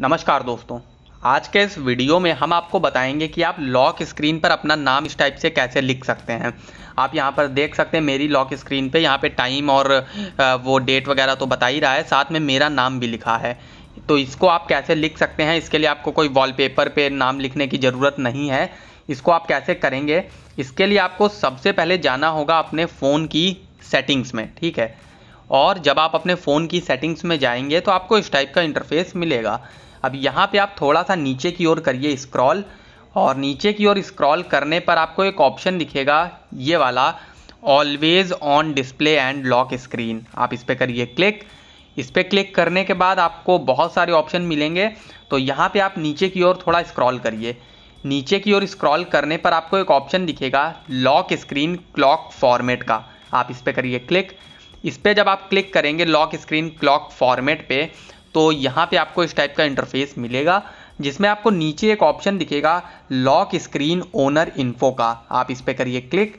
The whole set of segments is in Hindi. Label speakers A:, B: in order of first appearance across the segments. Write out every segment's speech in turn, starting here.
A: नमस्कार दोस्तों आज के इस वीडियो में हम आपको बताएंगे कि आप लॉक स्क्रीन पर अपना नाम इस टाइप से कैसे लिख सकते हैं आप यहाँ पर देख सकते हैं मेरी लॉक स्क्रीन पे यहाँ पे टाइम और वो डेट वगैरह तो बता ही रहा है साथ में मेरा नाम भी लिखा है तो इसको आप कैसे लिख सकते हैं इसके लिए आपको कोई पेपर पे नाम लिखने की ज़रूरत नहीं है इसको आप कैसे करेंगे इसके लिए आपको सबसे पहले जाना होगा अपने फ़ोन की सेटिंग्स में ठीक है और जब आप अपने फ़ोन की सेटिंग्स में जाएंगे तो आपको इस टाइप का इंटरफेस मिलेगा अब यहाँ पे आप थोड़ा सा नीचे की ओर करिए स्क्रॉल और नीचे की ओर स्क्रॉल करने पर आपको एक ऑप्शन दिखेगा ये वाला always on display and lock screen आप इस पर करिए क्लिक इस पर क्लिक करने के बाद आपको बहुत सारे ऑप्शन मिलेंगे तो यहाँ पर आप नीचे की ओर थोड़ा स्क्रॉल करिए नीचे की ओर स्क्रॉल करने पर आपको एक ऑप्शन दिखेगा लॉक स्क्रीन क्लॉक फॉर्मेट का आप इस पर करिए क्लिक इस पर जब आप क्लिक करेंगे लॉक स्क्रीन क्लॉक फॉर्मेट पे तो यहाँ पे आपको इस टाइप का इंटरफेस मिलेगा जिसमें आपको नीचे एक ऑप्शन दिखेगा लॉक स्क्रीन ओनर इन्फो का आप इस पर करिए क्लिक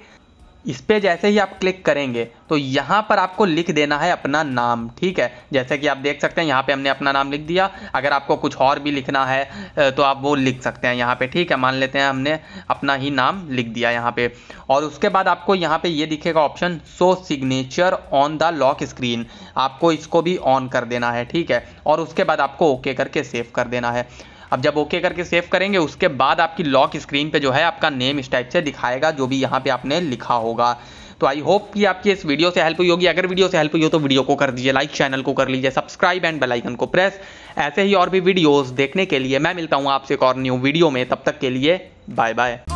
A: इस पर जैसे ही आप क्लिक करेंगे तो यहाँ पर आपको लिख देना है अपना नाम ठीक है जैसे कि आप देख सकते हैं यहाँ पे हमने अपना नाम लिख दिया अगर आपको कुछ और भी लिखना है तो आप वो लिख सकते हैं यहाँ पे ठीक है मान लेते हैं हमने अपना ही नाम लिख दिया यहाँ पे और उसके बाद आपको यहाँ पे ये यह दिखेगा option so signature on the lock screen आपको इसको भी ऑन कर देना है ठीक है और उसके बाद आपको ओके करके सेव कर देना है अब जब ओके करके सेव करेंगे उसके बाद आपकी लॉक स्क्रीन पे जो है आपका नेम इस टाइप से दिखाएगा जो भी यहाँ पे आपने लिखा होगा तो आई होप कि आपकी इस वीडियो से हेल्प हुई होगी अगर वीडियो से हेल्प हुई हो तो वीडियो को कर दीजिए लाइक चैनल को कर लीजिए सब्सक्राइब एंड बेल आइकन को प्रेस ऐसे ही और भी वीडियोस देखने के लिए मैं मिलता हूँ आपसे एक और न्यू वीडियो में तब तक के लिए बाय बाय